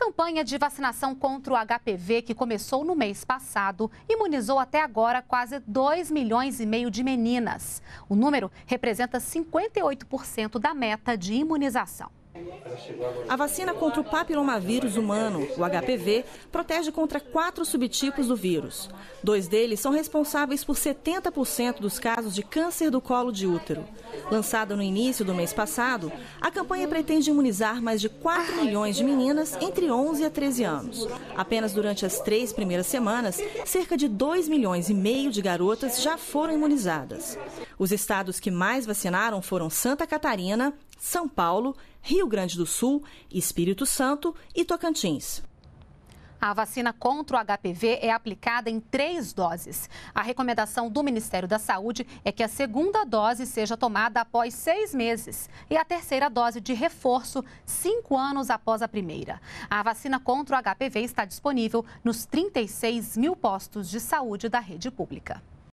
campanha de vacinação contra o HPV, que começou no mês passado, imunizou até agora quase 2 milhões e meio de meninas. O número representa 58% da meta de imunização. A vacina contra o papilomavírus humano, o HPV, protege contra quatro subtipos do vírus. Dois deles são responsáveis por 70% dos casos de câncer do colo de útero. Lançada no início do mês passado, a campanha pretende imunizar mais de 4 milhões de meninas entre 11 a 13 anos. Apenas durante as três primeiras semanas, cerca de 2 milhões e meio de garotas já foram imunizadas. Os estados que mais vacinaram foram Santa Catarina, são Paulo, Rio Grande do Sul, Espírito Santo e Tocantins. A vacina contra o HPV é aplicada em três doses. A recomendação do Ministério da Saúde é que a segunda dose seja tomada após seis meses e a terceira dose de reforço cinco anos após a primeira. A vacina contra o HPV está disponível nos 36 mil postos de saúde da rede pública.